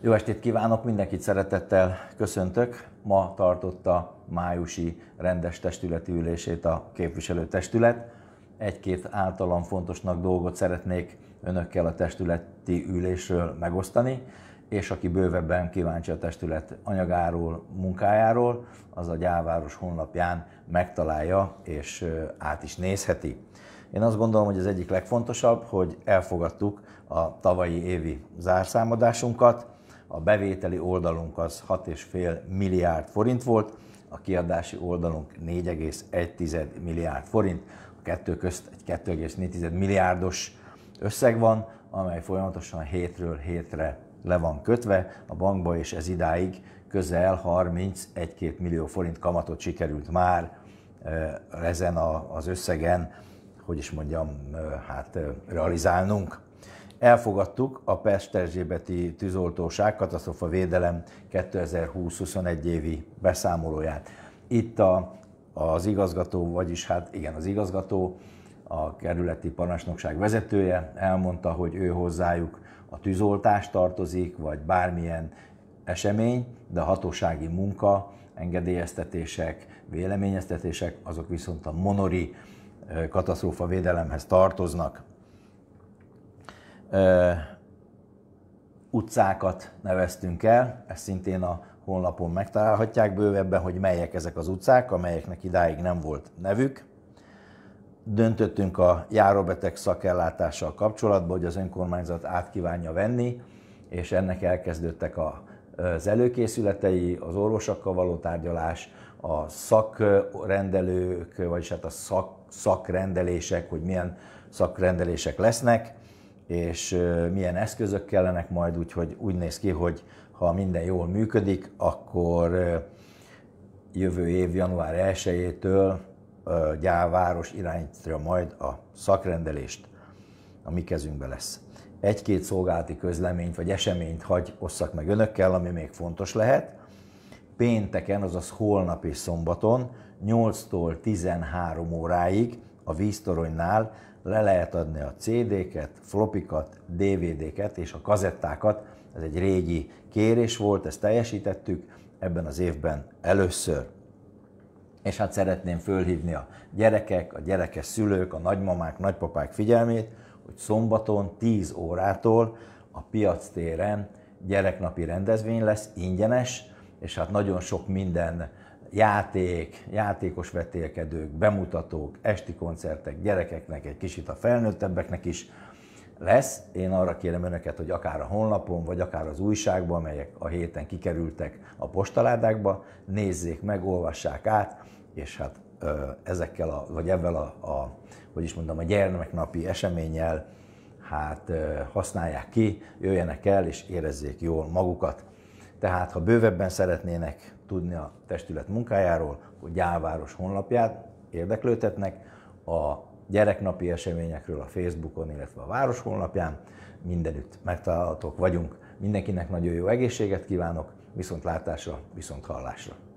Jó estét kívánok, mindenkit szeretettel köszöntök. Ma tartotta májusi rendes testületi ülését a képviselőtestület. Egy-két általam fontosnak dolgot szeretnék önökkel a testületi ülésről megosztani, és aki bővebben kíváncsi a testület anyagáról, munkájáról, az a gyáváros honlapján megtalálja és át is nézheti. Én azt gondolom, hogy az egyik legfontosabb, hogy elfogadtuk a tavalyi évi zárszámadásunkat, a bevételi oldalunk az 6,5 milliárd forint volt, a kiadási oldalunk 4,1 milliárd forint, a kettő közt egy 2,4 milliárdos összeg van, amely folyamatosan hétről hétre le van kötve a bankba, és ez idáig közel 31-2 millió forint kamatot sikerült már ezen az összegen, hogy is mondjam, hát realizálnunk. Elfogadtuk a Pesterzsébeti tűzoltóság katasztrofa védelem 2020-21 évi beszámolóját. Itt a, az igazgató, vagyis hát igen, az igazgató, a kerületi parancsnokság vezetője elmondta, hogy ő hozzájuk a tűzoltás tartozik, vagy bármilyen esemény, de a hatósági munka, engedélyeztetések, véleményeztetések, azok viszont a monori katasztrófa védelemhez tartoznak ö, utcákat neveztünk el, ezt szintén a honlapon megtalálhatják bővebben, hogy melyek ezek az utcák, amelyeknek idáig nem volt nevük. Döntöttünk a járóbeteg szakellátással kapcsolatban, hogy az önkormányzat át kívánja venni, és ennek elkezdődtek az előkészületei, az orvosokkal való tárgyalás, a szakrendelők, vagyis hát a szak, szakrendelések, hogy milyen szakrendelések lesznek, és milyen eszközök kellenek majd, úgyhogy úgy néz ki, hogy ha minden jól működik, akkor jövő év január 1-től gyárváros irányítja majd a szakrendelést, a mi kezünkbe lesz. Egy-két szolgálati közleményt vagy eseményt hagy osszak meg önökkel, ami még fontos lehet. Pénteken, azaz holnap és szombaton 8-tól 13 óráig a víztoronynál le lehet adni a CD-ket, flopikat, DVD-ket és a kazettákat. Ez egy régi kérés volt, ezt teljesítettük ebben az évben először. És hát szeretném fölhívni a gyerekek, a gyerekes szülők, a nagymamák, nagypapák figyelmét, hogy szombaton 10 órától a piac téren gyereknapi rendezvény lesz, ingyenes, és hát nagyon sok minden játék, játékos vetélkedők, bemutatók, esti koncertek gyerekeknek, egy kicsit a felnőttebbeknek is lesz. Én arra kérem önöket, hogy akár a honlapon, vagy akár az újságban, amelyek a héten kikerültek a postaládákba, nézzék meg, olvassák át, és hát ezekkel a, vagy ebben a, a, hogy is mondom, a gyermeknapi eseménnyel hát használják ki, jöjjenek el és érezzék jól magukat. Tehát, ha bővebben szeretnének tudni a testület munkájáról, a gyáváros honlapját érdeklődhetnek, a gyereknapi eseményekről a Facebookon, illetve a város honlapján mindenütt megtalálhatók vagyunk. Mindenkinek nagyon jó egészséget kívánok, viszont látásra, viszont hallásra.